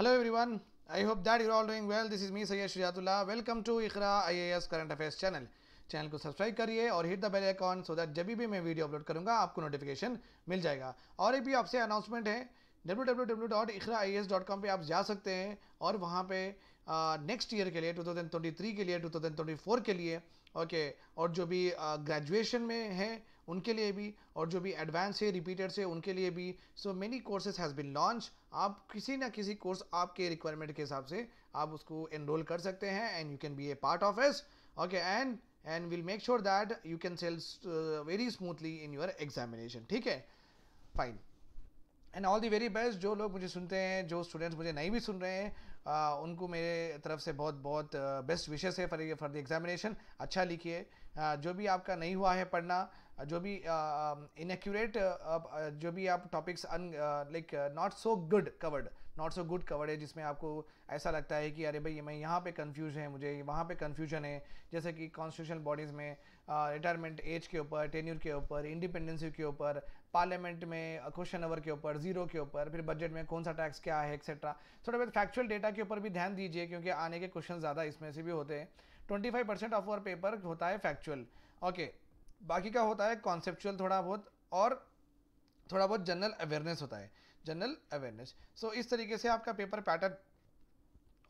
Hello one I hope that your are all doing well this is me Syed Shijatullah welcome to Iqra IAS current affairs channel channel को subscribe करिए और hit the bell icon so that जब भी मैं video upload करूंगा आपको notification मिल जाएगा और एक भी आपसे अनाउंसमेंट है W W W dot dot I S com पर आप जा सकते हैं और वहाँ पर नेक्स्ट ईयर के लिए टू थाउजेंड ट्वेंटी थ्री के लिए टू थाउजेंड ट्वेंटी फोर के लिए ओके और जो भी ग्रेजुएशन में है उनके लिए भी और जो भी एडवांस है रिपीटेड है उनके लिए भी so many courses has been launch आप किसी ना किसी कोर्स आपके रिक्वायरमेंट के हिसाब से आप उसको एनरोल कर सकते हैं and you can be a part of us okay and and will make sure that you can sail very smoothly in your examination ठीक है fine and all the very best जो लोग मुझे सुनते हैं जो स्टूडेंट्स मुझे नहीं भी सुन रहे हैं आ, उनको मेरे तरफ से बहुत बहुत बेस्ट विशेष है फॉर फॉर द एग्जामिनेशन अच्छा लिखिए जो भी आपका नहीं हुआ है पढ़ना जो भी इनक्यूरेट जो भी आप टॉपिक्स अन like not so good covered not so good covered है जिसमें आपको ऐसा लगता है कि अरे भाई मैं यहाँ पे कन्फ्यूज है मुझे वहाँ पे कन्फ्यूजन है जैसे कि कॉन्स्टिट्यूशन बॉडीज़ में रिटायरमेंट एज के ऊपर टेन्यूर के ऊपर इंडिपेंडेंसी के ऊपर पार्लियामेंट में क्वेश्चन आवर के ऊपर जीरो के ऊपर फिर बजट में कौन सा टैक्स क्या है एक्सेट्रा थोड़ा बहुत फैक्चुअल डेटा के ऊपर भी ध्यान दीजिए क्योंकि आने के क्वेश्चन ज़्यादा इसमें से भी होते हैं twenty five percent of our paper होता है फैक्चुअल ओके बाकी का होता है कॉन्सेप्चुअल थोड़ा बहुत और थोड़ा बहुत जनरल अवेयरनेस होता है जनरल अवेयरनेस सो इस तरीके से आपका पेपर पैटर्न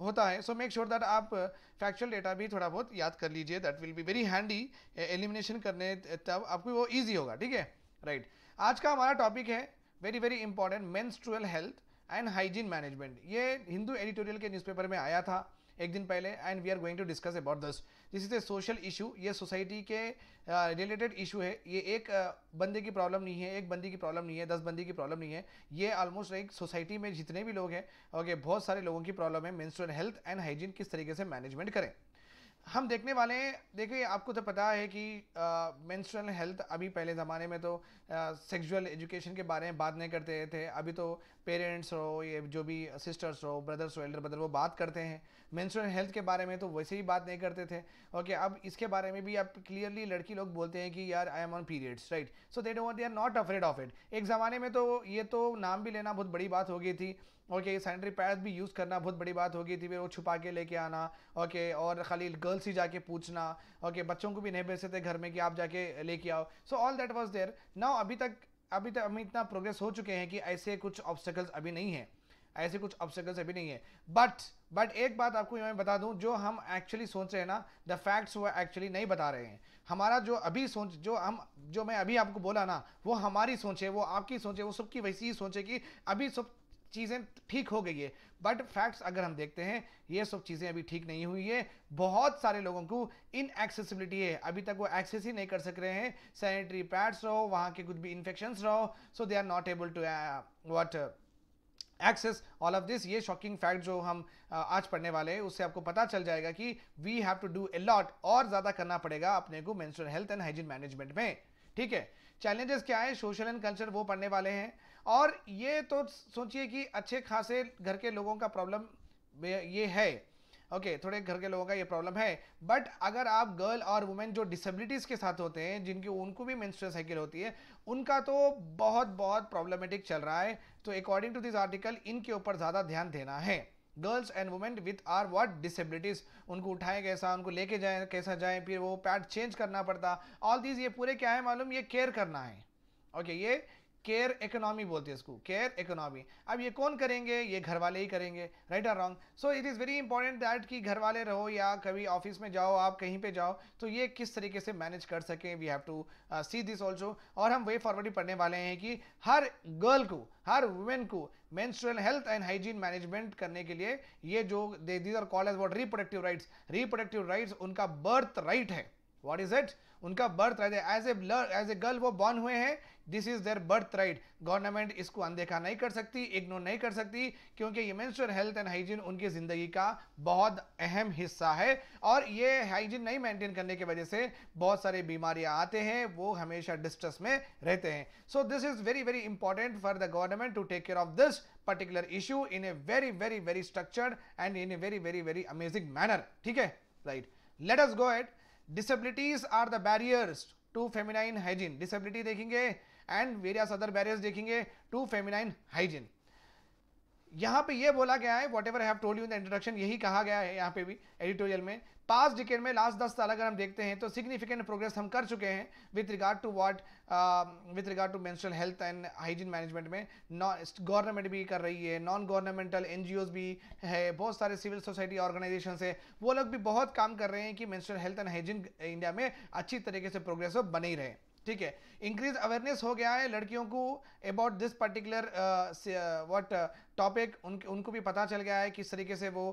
होता है सो मेक श्योर दैट आप फैक्चुअल uh, डेटा भी थोड़ा बहुत याद कर लीजिए that will be very handy elimination करने तब आपको वो ईजी होगा ठीक है राइट आज का हमारा टॉपिक है very very important menstrual health and hygiene management ये हिंदू एडिटोरियल के न्यूज़पेपर में आया था एक दिन पहले and we are going to discuss about this जिससे से सोशल इशू ये सोसाइटी के रिलेटेड इशू है ये एक बंदे की प्रॉब्लम नहीं है एक बंदी की प्रॉब्लम नहीं है दस बंदी की प्रॉब्लम नहीं है ये ऑलमोस्ट एक सोसाइटी में जितने भी लोग हैं ओके बहुत सारे लोगों की प्रॉब्लम है मेंस्ट्रुअल हेल्थ एंड हाइजीन किस तरीके से मैनेजमेंट करें हम देखने वाले हैं देखिए आपको तो पता है कि मेंस्ट्रुअल हेल्थ अभी पहले ज़माने में तो सेक्सुअल एजुकेशन के बारे में बात नहीं करते थे अभी तो पेरेंट्स हो ये जो भी सिस्टर्स हो ब्रदर्स हो एल्डर ब्रदर वो बात करते हैं मेंस्ट्रुअल हेल्थ के बारे में तो वैसे ही बात नहीं करते थे ओके अब इसके बारे में भी आप क्लियरली लड़की लोग बोलते हैं कि यार I am on periods right so they don't they are not afraid of it एक ज़माने में तो ये तो नाम भी लेना बहुत बड़ी बात हो गई थी ओके सैनिटरी पैड भी यूज़ करना बहुत बड़ी बात हो गई थी फिर वो छुपा के लेके आना ओके और खाली गर्ल्स ही जाके पूछना ओके बच्चों को भी नहीं भेजते थे घर में कि आप जाके लेके आओ so all that was there ना अभी तक अभी तक हमें इतना प्रोग्रेस हो चुके हैं कि ऐसे कुछ ऑब्स्टिकल्स अभी नहीं है ऐसे कुछ ऑब्स्टेकल्स अभी नहीं है बट बट एक बात आपको मैं बता दूँ जो हम एक्चुअली सोच रहे हैं ना द फैक्ट्स वो एक्चुअली नहीं बता रहे हैं हमारा जो अभी सोच जो हम जो मैं अभी आपको बोला ना वो हमारी सोच है वो आपकी सोच है वो सबकी वैसी ही सोच है कि अभी सब चीज़ें ठीक हो गई है बट फैक्ट्स अगर हम देखते हैं ये सब चीज़ें अभी ठीक नहीं हुई है बहुत सारे लोगों को इन एक्सेसिबिलिटी है अभी तक वो एक्सेस ही नहीं कर सक रहे हैं सैनिटरी पैड्स रहो वहाँ के कुछ भी इन्फेक्शंस रहो so they are not able to what access all of this ये शॉकिंग फैक्ट जो हम uh, आज पढ़ने वाले हैं उससे आपको पता चल जाएगा कि we have to do a lot और ज़्यादा करना पड़ेगा अपने को menstrual health and hygiene management में ठीक है चैलेंजेस क्या है सोशल एंड कल्चर वो पढ़ने वाले हैं और ये तो सोचिए कि अच्छे खासे घर के लोगों का प्रॉब्लम ये है ओके okay, थोड़े घर के लोगों का ये प्रॉब्लम है बट अगर आप गर्ल और वुमेन जो डिसेबिलिटीज़ के साथ होते हैं जिनकी उनको भी मेंस्ट्रुअल साइकिल होती है उनका तो बहुत बहुत प्रॉब्लमेटिक चल रहा है तो अकॉर्डिंग टू दिस आर्टिकल इनके ऊपर ज़्यादा ध्यान देना है girls and women with are what disabilities उनको उठाएं कैसा उनको लेके जाएं कैसा जाएं फिर वो पैड चेंज करना पड़ता ऑल दीज ये पूरे क्या है मालूम ये केयर करना है ओके okay, ये केयर इकोनॉमी बोलते हैं इसको केयर इकोनॉमी अब ये कौन करेंगे ये घर वाले ही करेंगे right or wrong so it is very important that कि घर वाले रहो या कभी ऑफिस में जाओ आप कहीं पे जाओ तो ये किस तरीके से मैनेज कर सकें we have to see this also और हम वे फॉरवर्ड पढ़ने वाले हैं कि हर गर्ल को हर वुमेन को menstrual health and hygiene management करने के लिए ये जो they these are call as what reproductive rights reproductive rights उनका बर्थ राइट right है वॉट इज इट उनका birth right as a as a girl वो बॉर्न हुए हैं this is their birth right government इसको अनदेखा नहीं कर सकती इग्नोर नहीं कर सकती क्योंकि ये मेंस्ट्रुअल हेल्थ एंड हाइजीन उनकी ज़िंदगी का बहुत अहम हिस्सा है और ये हाइजीन नहीं मेंटेन करने की वजह से बहुत सारे बीमारियां आते हैं वो हमेशा डिस्ट्रेस में रहते हैं so this is very very important for the government to take care of this particular issue in a very very very structured and in a very very very amazing manner ठीक है right let us go at disabilities are the barriers to feminine hygiene disability देखेंगे and various other barriers देखेंगे to feminine hygiene यहाँ पे ये बोला गया है whatever have told you in the introduction यही कहा गया है यहाँ पे भी एडिटोरियल में पास डिकेड में लास्ट दस साल अगर हम देखते हैं तो सिग्निफिकेंट प्रोग्रेस हम कर चुके हैं with regard to what with regard to menstrual health and hygiene management में गवर्नमेंट भी कर रही है नॉन गवर्नमेंटल एन भी है बहुत सारे सिविल सोसाइटी ऑर्गेनाइजेशन है वो लोग भी बहुत काम कर रहे हैं कि menstrual health and hygiene India में अच्छी तरीके से प्रोग्रेस बने ही रहे ठीक है इंक्रीज अवेयरनेस हो गया है लड़कियों को about this particular what topic उनको भी पता चल गया है किस तरीके से वो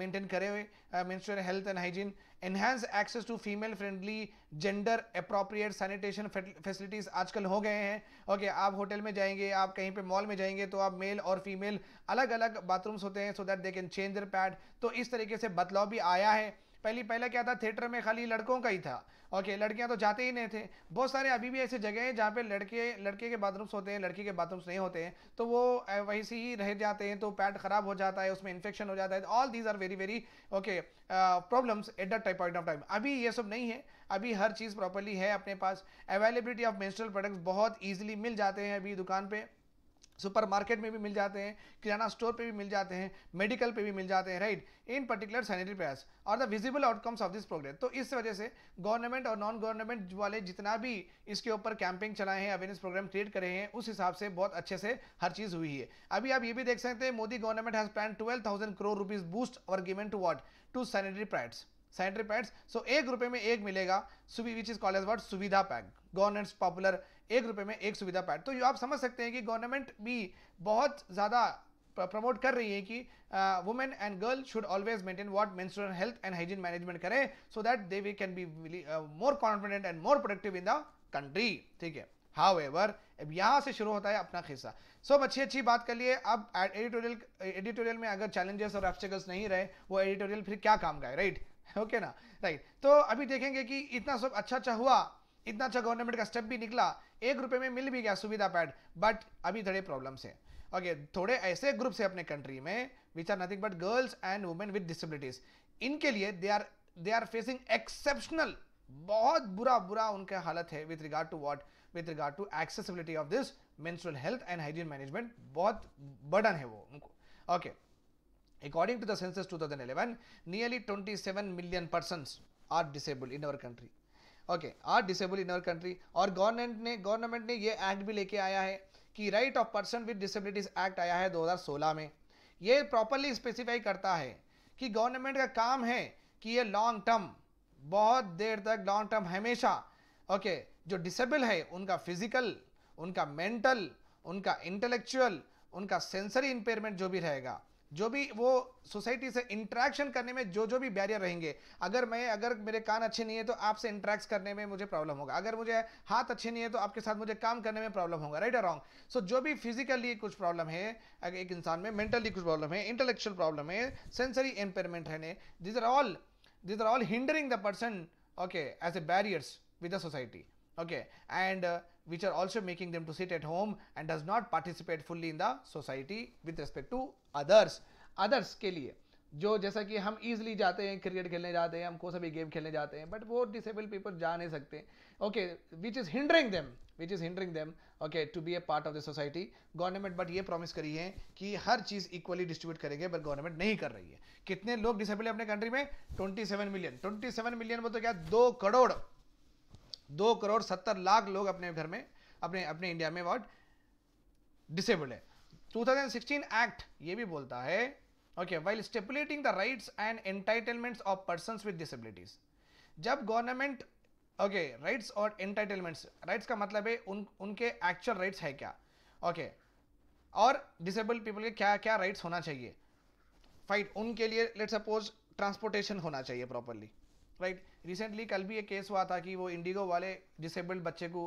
मेंटेन uh, करे हुए menstrual health and hygiene enhance access to female friendly gender appropriate sanitation facilities आजकल हो गए हैं ओके okay, आप होटल में जाएंगे आप कहीं पे मॉल में जाएंगे तो आप मेल और फीमेल अलग अलग बाथरूम्स होते हैं so that they can change their pad तो इस तरीके से बदलाव भी आया है पहली पहला क्या था थिएटर में खाली लड़कों का ही था ओके लड़कियां तो जाते ही नहीं थे बहुत सारे अभी भी ऐसे जगह हैं जहाँ पे लड़के लड़के के बाथरूम्स होते हैं लड़की के बाथरूम्स नहीं होते हैं तो वो वैसे ही रह जाते हैं तो पैड खराब हो जाता है उसमें इन्फेक्शन हो जाता है all these are very very okay problems at that type point of time अभी ये सब नहीं है अभी हर चीज़ प्रॉपरली है अपने पास अवेलेबिलिटी ऑफ मेंस्ट्रुअल प्रोडक्ट्स बहुत ईजिली मिल जाते हैं अभी दुकान पर सुपरमार्केट में भी मिल जाते हैं किराना स्टोर पे भी मिल जाते हैं मेडिकल पे भी मिल जाते हैं right in particular sanitary pads और the visible outcomes of this progress तो इस वजह से गवर्नमेंट और नॉन गवर्नमेंट वाले जितना भी इसके ऊपर कैंपिंग चलाए हैं अवेयरनेस प्रोग्राम क्रिएट करे हैं उस हिसाब से बहुत अच्छे से हर चीज़ हुई है अभी आप ये भी देख सकते हैं Modi government has plan twelve thousand crore rupees boost और given to what to sanitary pads sanitary pads so एक रुपये में एक मिलेगा which is call as what Suvidha pack government's popular एक रुपए में एक सुविधा पैड तो आप समझ सकते हैं कि गवर्नमेंट भी बहुत ज़्यादा प्रमोट कर रही है कि women and girl should always maintain what menstrual health and hygiene management करें so that they we can be more confident and more productive in the country ठीक है हाउ एवर अब यहाँ से शुरू होता है अपना खिस्सा सब अच्छी अच्छी बात कर लिए अब एडिटोरियल एडिटोरियल में अगर चैलेंजेस और एब्स्टिकल्स नहीं रहे वो एडिटोरियल फिर क्या काम का है राइट ओके ना राइट तो अभी देखेंगे कि इतना सब अच्छा अच्छा हुआ इतना अच्छा गवर्नमेंट का स्टेप भी निकला एक रुपए में मिल भी गया सुविधा पैड बट अभी थोड़े प्रॉब्लम्स हैं ओके थोड़े ऐसे ग्रुप्स हैं अपने कंट्री में which are nothing but girls and women with disabilities इनके लिए they are they are facing exceptional बहुत बुरा बुरा उनके हालत है with regard to what with regard to accessibility of this menstrual health and hygiene management बहुत बर्डन है वो उनको okay according to the census 2011 nearly 27 million person are disabled in our country okay are disable in our country और government ने government ने ये act भी लेके आया है कि right of person with disabilities act आया है 2016 में ये प्रॉपरली स्पेसिफाई करता है कि गवर्नमेंट का काम है कि ये लॉन्ग टर्म बहुत देर तक लॉन्ग टर्म हमेशा ओके जो डिसेबल है उनका फिजिकल उनका मेंटल उनका इंटेलेक्चुअल उनका सेंसरी इंपेयरमेंट जो भी रहेगा जो भी वो सोसाइटी से इंट्रैक्शन करने में जो जो भी बैरियर रहेंगे अगर मैं अगर मेरे कान अच्छे नहीं है तो आपसे इंट्रैक्ट करने में मुझे प्रॉब्लम होगा अगर मुझे हाथ अच्छे नहीं है तो आपके साथ मुझे काम करने में प्रॉब्लम होगा राइट और रॉन्ग सो जो भी फिजिकली कुछ प्रॉब्लम है अगर एक इंसान में मेंटली कुछ प्रॉब्लम है इंटेलेक्चुअल प्रॉब्लम है सेंसरी एम्पेयरमेंट है these are all these are all hindering the person okay as a barriers with the society okay and which are also making them to sit at home and does not participate fully in the society with respect to others others के लिए जो जैसा कि हम easily जाते हैं cricket खेलने जाते हैं हम हमको सभी गेम खेलने जाते हैं बट वो डिसेबल पीपल जा नहीं सकते okay which is hindering them which is hindering them okay to be a part of the society government but ये प्रॉमिस करी है कि हर चीज़ इक्वली डिस्ट्रीब्यूट करेंगे बट गवर्नमेंट नहीं कर रही है कितने लोग डिसेबल है अपने कंट्री में ट्वेंटी मिलियन ट्वेंटी मिलियन वो तो क्या दो करोड़ दो करोड़ सत्तर लाख लोग अपने घर में अपने अपने इंडिया में वॉट डिसेबल्ड है 2016 एक्ट ये भी बोलता है okay while stipulating the rights and entitlements of person with disabilities जब गवर्नमेंट ओके राइट्स और एंटाइटलमेंट्स राइट्स का मतलब है उन उनके एक्चुअल राइट्स है क्या ओके okay. और डिसेबल पीपल के क्या क्या राइट्स होना चाहिए फाइट उनके लिए लेट सपोज ट्रांसपोर्टेशन होना चाहिए प्रॉपरली राइट रिसेंटली कल भी एक केस हुआ था कि वो इंडिगो वाले डिसेबल्ड बच्चे को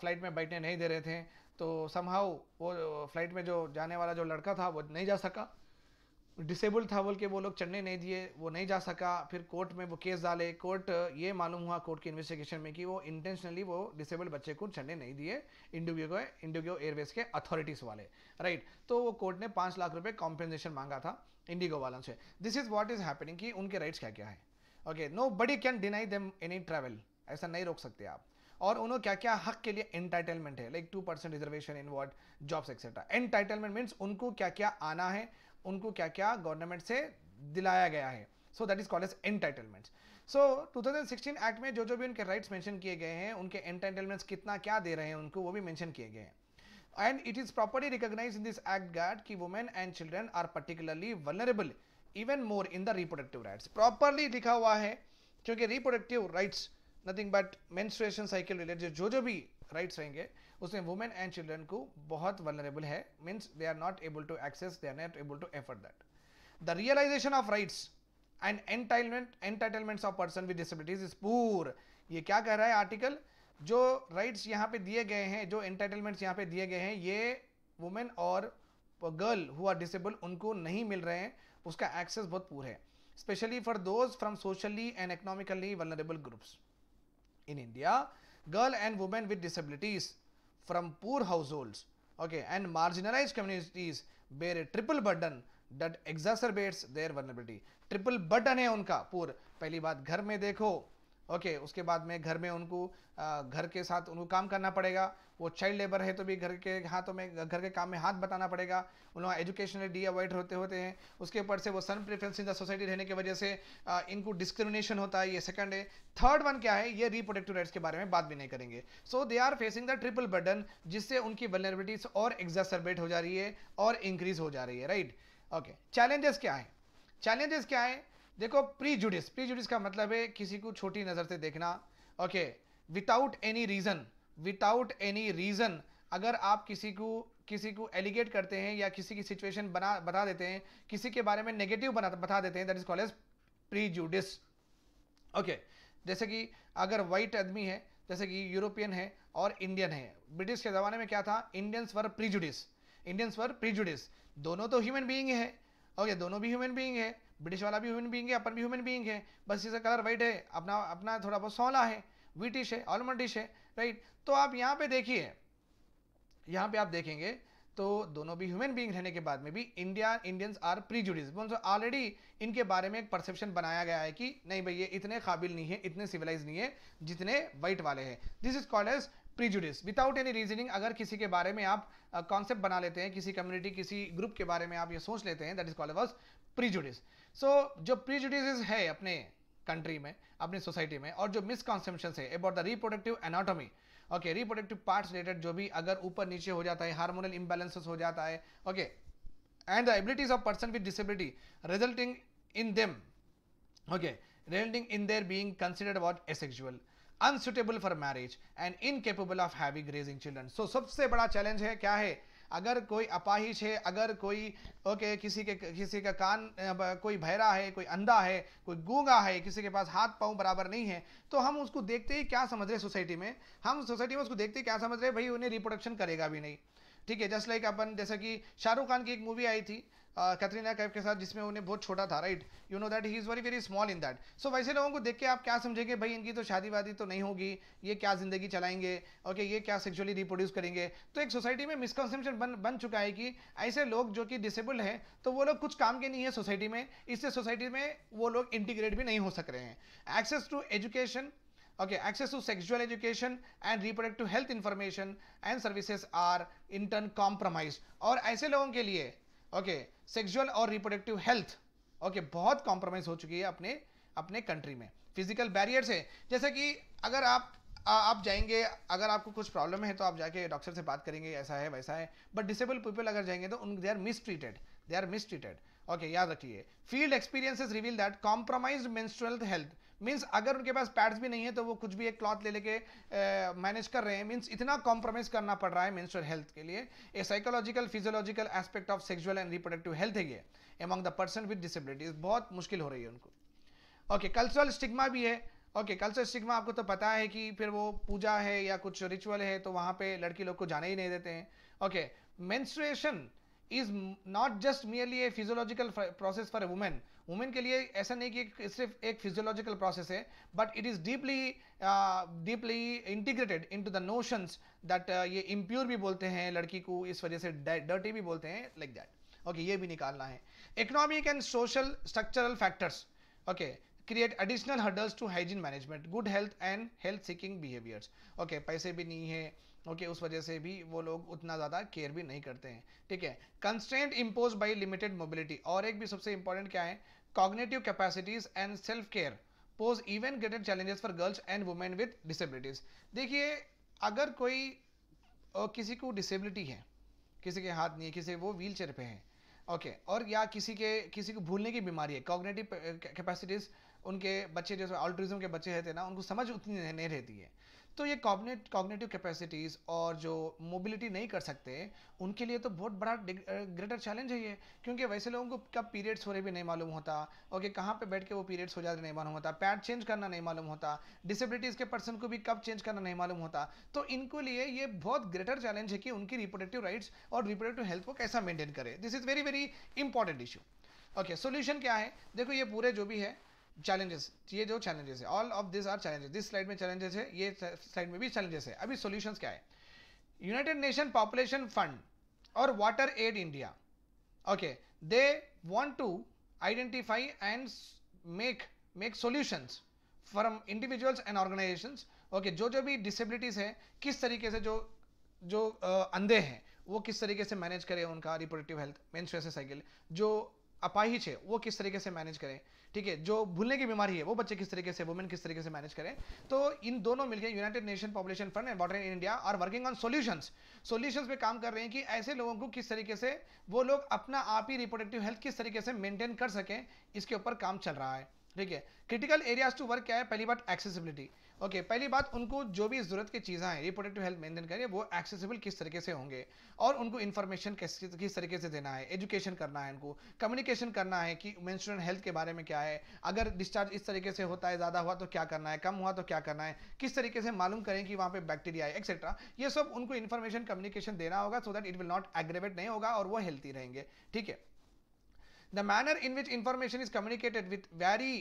फ्लाइट में बैठने नहीं दे रहे थे तो समहाउ वो फ्लाइट में जो जाने वाला जो लड़का था वो नहीं जा सका डिसेबल्ड था बोल के वो लोग चढ़ने नहीं दिए वो नहीं जा सका फिर कोर्ट में वो केस डाले कोर्ट ये मालूम हुआ कोर्ट की इन्वेस्टिगेशन में कि वो इंटेंशनली वो डिसेबल्ड बच्चे को चढ़ने नहीं दिए इंडिगो के इंडिगो एयरवेज के अथॉरिटीज़ वाले राइट तो वो कोर्ट ने पाँच लाख रुपये कॉम्पेंसेशन मांगा था इंडिगो वालों से this is what is happening कि उनके राइट्स क्या क्या है okay nobody can deny them any travel ऐसा नहीं रोक सकते आप और उन्होंने क्या क्या हक के लिए एंटाइटलमेंट है like two percent reservation in what jobs etcetera entitlement means उनको क्या क्या आना है उनको क्या क्या गवर्नमेंट से दिलाया गया है so that is called as entitlements so 2016 act में जो जो भी उनके राइट्स मेंशन किए गए हैं उनके एंटाइटलमेंट्स कितना क्या दे रहे हैं उनको वो भी मेंशन किए गए हैं and it is properly recognise in this act that ki women and children are particularly vulnerable even more in the reproductive rights properly लिखा हुआ है क्योंकि reproductive rights nothing but menstruation cycle related जो जो भी राइट्स रहेंगे उसमें women and children को बहुत वनरेबल है means they are not able to access they are not able to afford that the realisation of rights and entitlement entitlements of person with disabilities is poor ये क्या कह रहा है article जो rights यहाँ पे दिए गए हैं जो एंटाइटलमेंट्स यहाँ पे दिए गए हैं ये वुमेन और गर्ल हुआ डिसेबल उनको नहीं मिल रहे हैं उसका एक्सेस बहुत पूर है specially for those from socially and economically vulnerable groups in India girl and women with disabilities from poor household okay and marginalise communities bear a triple burden that exacerbates their vulnerability triple burden है उनका पूर पहली बात घर में देखो okay उसके बाद में घर में उनको घर के साथ उनको काम करना पड़ेगा वो चाइल्ड लेबर है तो भी घर के हाथों में घर के काम में हाथ बताना पड़ेगा उन लोग एजुकेशनली डी अवॉइड होते होते हैं उसके ऊपर से वो son preference in the society रहने की वजह से इनको डिस्क्रिमिनेशन होता है ये सेकंड है थर्ड वन क्या है ये रिप्रोडक्टिव राइट्स के बारे में बात भी नहीं करेंगे so they are facing the triple burden जिससे उनकी वेलनेबिलिटीज और एग्जासरबेट हो जा रही है और इंक्रीज हो जा रही है राइट ओके चैलेंजेस क्या है चैलेंजेस क्या है देखो प्री जुडिस प्री जुडिस का मतलब है किसी को छोटी नज़र से देखना okay without any reason without any reason अगर आप किसी को किसी को एलिगेट करते हैं या किसी की सिचुएशन बना बता देते हैं किसी के बारे में नेगेटिव बना बता देते हैं that is called as prejudice okay जैसे कि अगर वाइट आदमी है जैसे कि यूरोपियन है और इंडियन है ब्रिटिश के ज़माने में क्या था इंडियंस वर जुडिस इंडियंस वर प्रीजुडिस दोनों तो ह्यूमन बीइंग है ओके दोनों भी ह्यूमन बीइंग है ब्रिटिश वाला भी ह्यूमन बींग है अपन भी ह्यूमन बींग है बस इसका कलर वाइट है अपना अपना थोड़ा बहुत सौला है वीटिश है ऑलमंडिश है राइट तो आप यहाँ पे देखिए यहाँ पे आप देखेंगे तो दोनों भी ह्यूमन बींग रहने के बाद में भी India Indians are prejudice already इनके बारे में एक परसेप्शन बनाया गया है कि नहीं भाई ये इतने काबिल नहीं है इतने सिविलाइज नहीं है जितने वाइट वाले हैं this is called as prejudice without any reasoning अगर किसी के बारे में आप कॉन्सेप्ट uh, बना लेते हैं किसी कम्युनिटी किसी ग्रुप के बारे में आप ये सोच लेते हैं that is called was prejudice so so, जो प्रीजुडिस है अपने कंट्री में अपनी सोसाइटी में और जो मिसकॉन्सेप्शन है about the reproductive anatomy okay reproductive parts related जो भी अगर ऊपर नीचे हो जाता है हार्मोनल इम्बेलेंसेस हो जाता है okay and the abilities of person with disability resulting in them okay resulting in their being considered about asexual unsuitable for marriage and incapable of having raising children so सबसे बड़ा challenge है क्या है अगर कोई अपाहिज है अगर कोई ओके किसी के किसी का कान कोई भैरा है कोई अंधा है कोई गूंगा है किसी के पास हाथ पाँव बराबर नहीं है तो हम उसको देखते ही क्या समझ रहे सोसाइटी में हम सोसाइटी में उसको देखते ही क्या समझ रहे भाई उन्हें रिप्रोडक्शन करेगा भी नहीं ठीक है जस्ट लाइक अपन जैसा कि शाहरुख खान की एक मूवी आई थी कैथरीना कैफ के साथ जिसमें उन्हें बहुत छोटा था right you know that he is very very small in that so वैसे लोगों को देख के आप क्या समझेंगे भाई इनकी तो शादी वादी तो नहीं होगी ये क्या ज़िंदगी चलाएंगे ओके okay, ये क्या सेक्चुअली रिप्रोड्यूस करेंगे तो एक सोसाइटी में मिसकनसेप्शन बन बन चुका है कि ऐसे लोग जो कि डिसेबल्ड हैं तो वो लोग कुछ काम के नहीं है सोसाइटी में इससे सोसाइटी में वो लोग इंटीग्रेट भी नहीं हो सक रहे हैं access to education okay access to sexual education and reproductive health information and services are in turn compromise और ऐसे लोगों के लिए ओके सेक्सुअल और रिप्रोडक्टिव हेल्थ ओके बहुत कॉम्प्रोमाइज हो चुकी है अपने अपने कंट्री में फिजिकल बैरियर्स है जैसे कि अगर आप आ, आप जाएंगे अगर आपको कुछ प्रॉब्लम है तो आप जाके डॉक्टर से बात करेंगे ऐसा है वैसा है बट डिसेबल पीपल अगर जाएंगे तो उन they are mistreated they are mistreated okay याद रखिए field experiences reveal that compromise menstrual health means अगर उनके पास पैड्स भी नहीं है तो वो कुछ भी एक क्लॉथ ले लेके मैनेज कर रहे हैं मीन्स इतना कॉम्प्रोमाइज करना पड़ रहा है मेंस्ट्रुअल हेल्थ के लिए a psychological physiological aspect of sexual and reproductive health है ये among the person with disabilities बहुत मुश्किल हो रही है उनको ओके कल्चरल स्टिग्मा भी है ओके कल्चर स्टिग्मा आपको तो पता है कि फिर वो पूजा है या कुछ रिचुअल है तो वहाँ पे लड़की लोग को जाने ही नहीं देते हैं okay menstruation is not just merely a physiological process for a women women के लिए ऐसा नहीं कि सिर्फ एक फिजियोलॉजिकल प्रोसेस है but it is deeply deeply integrated into the notions that ये इम्प्योर भी बोलते हैं लड़की को इस वजह से डर्टी भी बोलते हैं like like that okay okay, ये भी निकालना है economic and social structural factors okay create additional hurdles to hygiene management good health and health seeking behaviours okay पैसे भी नहीं है ओके okay, उस वजह से भी वो लोग उतना ज़्यादा केयर भी नहीं करते हैं ठीक है constant impose by limited mobility और एक भी सबसे इंपॉर्टेंट क्या है cognitive capacities and self care pose even greater challenges for girls and women with disabilities देखिए अगर कोई और किसी को डिसेबिलिटी है किसी के हाथ नहीं है किसी वो व्हील चेयर पे है ओके okay, और या किसी के किसी को भूलने की बीमारी है कॉग्नेटिव कैपेसिटीज उनके बच्चे जो ऑल्ट्रिज्म के बच्चे रहते हैं ना उनको समझ उतनी नहीं रहती है तो ये कॉग्नेटिव कैपेसिटीज़ और जो मोबिलिटी नहीं कर सकते उनके लिए तो बहुत बड़ा ग्रेटर चैलेंज है ये क्योंकि वैसे लोगों को कब पीरियड्स हो रहे भी नहीं मालूम होता ओके कहाँ पे बैठ के वो पीरियड्स हो जाते नहीं मालूम होता पैड चेंज करना नहीं मालूम होता डिसेबिलिटीज़ के पर्सन को भी कब चेंज करना नहीं मालूम होता तो इनके लिए ये बहुत ग्रेटर चैलेंज है कि उनकी रिपोडक्टिव राइट्स और रिपोडक्टिव हेल्थ को कैसा मेंटेन करें this is very very important issue okay solution क्या है देखो ये पूरे जो भी है चैलेंजेस ये जो चैलेंजेस है all of this are challenges this slide में चैलेंजेस है ये स्लाइड में भी चैलेंजेस है अभी सॉल्यूशंस क्या है यूनाइटेड नेशन पॉपुलेशन फंड और Water Aid India okay they want to identify and make make solutions from individuals and organisations okay जो जो भी डिसेबिलिटीज़ है किस तरीके से जो जो अंधे हैं वो किस तरीके से मैनेज करें उनका रिप्रोडक्टिव हेल्थ मेंस्ट्रुएशन साइकिल जो अपाहिज है वो किस तरीके से मैनेज करें ठीक है जो भूलने की बीमारी है वो बच्चे किस तरीके से वुमेन किस तरीके से मैनेज करें तो इन दोनों मिलकर United Nation Population Fund and Water in India are working on solutions solutions पे काम कर रहे हैं कि ऐसे लोगों को किस तरीके से वो लोग अपना आप ही रिप्रोडक्टिव हेल्थ किस तरीके से मेंटेन कर सकें इसके ऊपर काम चल रहा है ठीक है क्रिटिकल एरियाज टू वर्क क्या है पहली बात एक्सेसिबिलिटी ओके okay, पहली बात उनको जो भी ज़रूरत की चीज़ें हैं रिपोर्टेटिव हेल्थ मेंटेन करें वो एक्सेसिबल किस तरीके से होंगे और उनको इन्फॉर्मेशन किस तरीके से देना है एजुकेशन करना है उनको कम्युनिकेशन करना है कि मैं हेल्थ के बारे में क्या है अगर डिस्चार्ज इस तरीके से होता है ज़्यादा हुआ तो क्या करना है कम हुआ तो क्या करना है किस तरीके से मालूम करें कि वहाँ पर बैक्टीरिया है एक्सेट्रा ये सब उनको इन्फॉर्मेशन कम्युनिकेशन देना होगा so that it will not aggravate नहीं होगा और वो हेल्थी रहेंगे ठीक है the manner in which information is communicated with very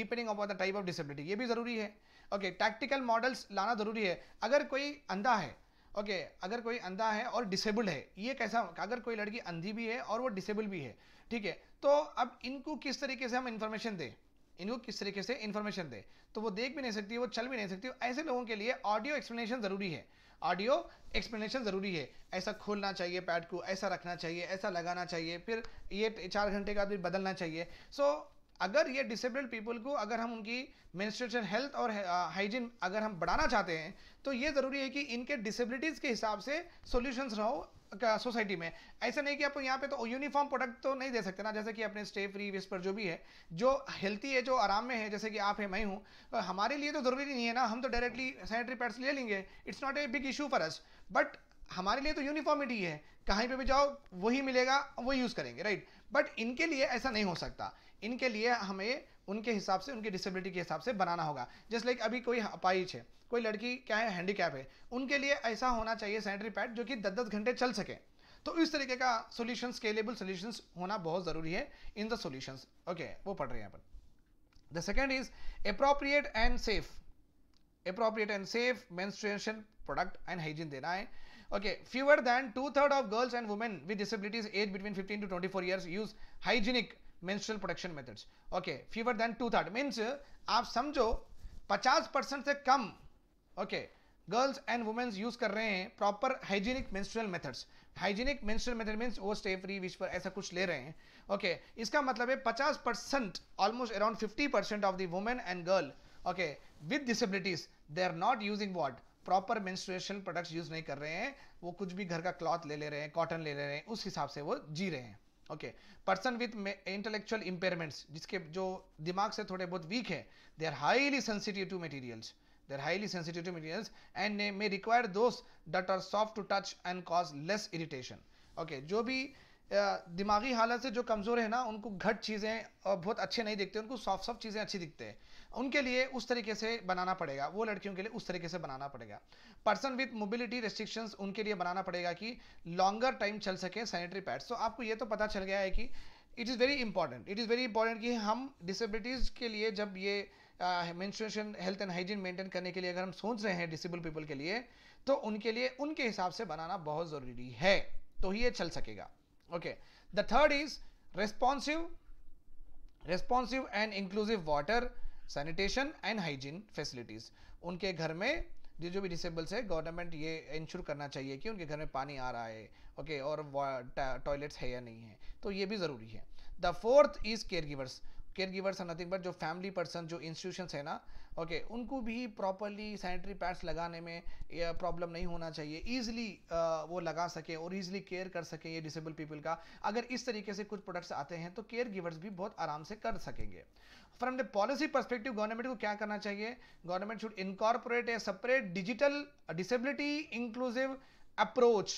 depending upon the type of disability ये भी ज़रूरी है ओके टैक्टिकल मॉडल्स लाना ज़रूरी है अगर कोई अंधा है ओके okay, अगर कोई अंधा है और डिसेबल्ड है ये कैसा अगर कोई लड़की अंधी भी है और वो डिसेबल भी है ठीक है तो अब इनको किस तरीके से हम इन्फॉर्मेशन दें इनको किस तरीके से इन्फॉर्मेशन दें तो वो देख भी नहीं सकती वो चल भी नहीं सकती ऐसे लोगों के लिए ऑडियो एक्सप्लेनेशन ज़रूरी है ऑडियो एक्सप्लेनेशन ज़रूरी है ऐसा खोलना चाहिए पैड को ऐसा रखना चाहिए ऐसा लगाना चाहिए फिर ये चार घंटे का भी बदलना चाहिए सो so, अगर ये डिसेबल्ड पीपल को अगर हम उनकी मेंस्ट्रुएशन हेल्थ और हाइजीन अगर हम बढ़ाना चाहते हैं तो ये ज़रूरी है कि इनके डिसेबिलिटीज़ के हिसाब से सोल्यूशंस रहो सोसाइटी में ऐसा नहीं कि आप यहाँ पे तो यूनिफॉर्म प्रोडक्ट तो नहीं दे सकते ना जैसे कि अपने स्टे फ्री विस्पर जो भी है जो हेल्थी है जो आराम में है जैसे कि आप है मैं हूँ तो हमारे लिए तो ज़रूरी नहीं है ना हम तो डायरेक्टली सैनिटरी पैड्स ले लेंगे it's not a big issue for us but हमारे लिए तो यूनिफॉर्मिटी है कहीं पे भी जाओ वही मिलेगा वही यूज़ करेंगे राइट बट इनके लिए ऐसा नहीं हो सकता इनके लिए हमें उनके हिसाब से उनकी डिसेबिलिटी के हिसाब से बनाना होगा जैसे लाइक अभी कोई अपाइज है कोई लड़की क्या है हैंडीकैप है उनके लिए ऐसा होना चाहिए सैनिटरी पैड जो कि दस दस घंटे चल सके तो इस तरीके का सोल्यूशन स्केलेबल सोल्यूशन होना बहुत ज़रूरी है इन द सोल्यूशन ओके वो पढ़ रहे हैं अपन the second is appropriate and safe appropriate and safe menstruation product and hygiene देना है okay fewer than two third of girls and women with disabilities age between fifteen to twenty four year use hygienic menstrual production methods okay fewer than two third means आप समझो 50 percent से कम okay girls and womens use कर रहे हैं proper hygienic menstrual methods hygienic menstrual method means वो stay free विश्व ऐसा कुछ ले रहे हैं ओके okay, इसका मतलब है 50 percent almost around 50 percent of the women and girl okay with disabilities they are not using what proper menstruation products use नहीं कर रहे हैं वो कुछ भी घर का क्लॉथ ले ले रहे हैं कॉटन ले ले रहे हैं उस हिसाब से वो जी रहे हैं okay person with intellectual impairments जिसके जो दिमाग से थोड़े बहुत वीक है they are highly sensitive to materials they are highly sensitive to materials and may require those that are soft to touch and cause less irritation okay जो भी दिमागी हालत से जो कमज़ोर है ना उनको घट चीज़ें और बहुत अच्छे नहीं दिखते उनको सॉफ्ट सॉफ्ट चीज़ें अच्छी दिखते हैं उनके लिए उस तरीके से बनाना पड़ेगा वो लड़कियों के लिए उस तरीके से बनाना पड़ेगा पर्सन विद मोबिलिटी रेस्ट्रिक्शन उनके लिए बनाना पड़ेगा कि लॉन्गर टाइम चल सके सैनिटरी पैड्स तो आपको ये तो पता चल गया है कि it is very important it is very important कि हम डिसेबिलिटीज़ के लिए जब ये menstruation health and hygiene maintain करने के लिए अगर हम सोच रहे हैं डिसेबल पीपल के लिए तो उनके लिए उनके हिसाब से बनाना बहुत ज़रूरी है तो ही ये चल सकेगा okay the third is responsive responsive and inclusive water sanitation and hygiene facilities उनके घर में ये जो भी डिसेबल्स है गवर्नमेंट ये इंश्योर करना चाहिए कि उनके घर में पानी आ रहा है ओके okay, और टॉयलेट्स है या नहीं है तो ये भी ज़रूरी है the fourth is caregivers caregivers nothing but जो फैमिली पर्सन जो इंस्टीट्यूशन है ना ओके okay, उनको भी प्रॉपरली सैनिटरी पैड्स लगाने में प्रॉब्लम नहीं होना चाहिए ईजिली uh, वो लगा सकें और ईजिली केयर कर सकें ये डिसेबल पीपल का अगर इस तरीके से कुछ प्रोडक्ट्स आते हैं तो केयर गिवर्स भी बहुत आराम से कर सकेंगे from the policy perspective government को क्या करना चाहिए government should incorporate a separate digital disability inclusive approach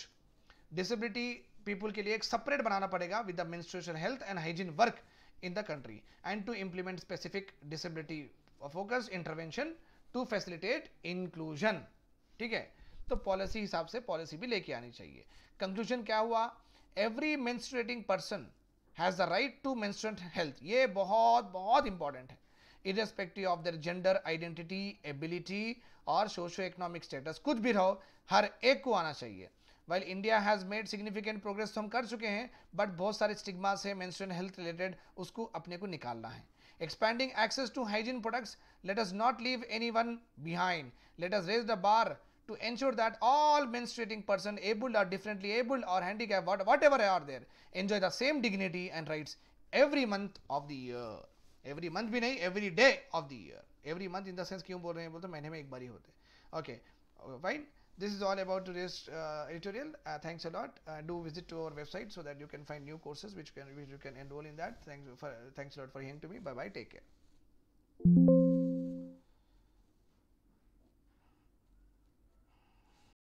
disability people के लिए एक सेपरेट बनाना पड़ेगा with the menstruation health and hygiene work in the country and to implement specific disability focus intervention to facilitate inclusion ठीक है तो policy हिसाब से पॉलिसी भी लेके आनी चाहिए कंक्लूजन क्या हुआ every menstruating person has the right to menstrual health ये बहुत बहुत इंपॉर्टेंट है irrespective of their gender identity ability और सोशो इकोनॉमिक स्टेटस कुछ भी रहो हर एक को आना चाहिए well India has made significant progress तो हम कर चुके हैं बट बहुत सारे स्टिग्मा से मेंस्ट्रुअल हेल्थ रिलेटेड उसको अपने को निकालना है Expanding access to hygiene products, let us not leave anyone behind. Let us raise the bar to ensure that all menstruating person able or differently able or handicapped, whatever are there, enjoy the same dignity and rights every month of the year. Every month, भी नहीं every day of the year. Every month, in the sense, sense क्यों बोल रहे हैं बोलते महीने में एक बार ही होते okay this is all about today's uh, uh, thanks a lot uh, do visit to our website so that you can find new courses which can which you can enroll in that thanks for thanks a lot for hearing to me bye bye take care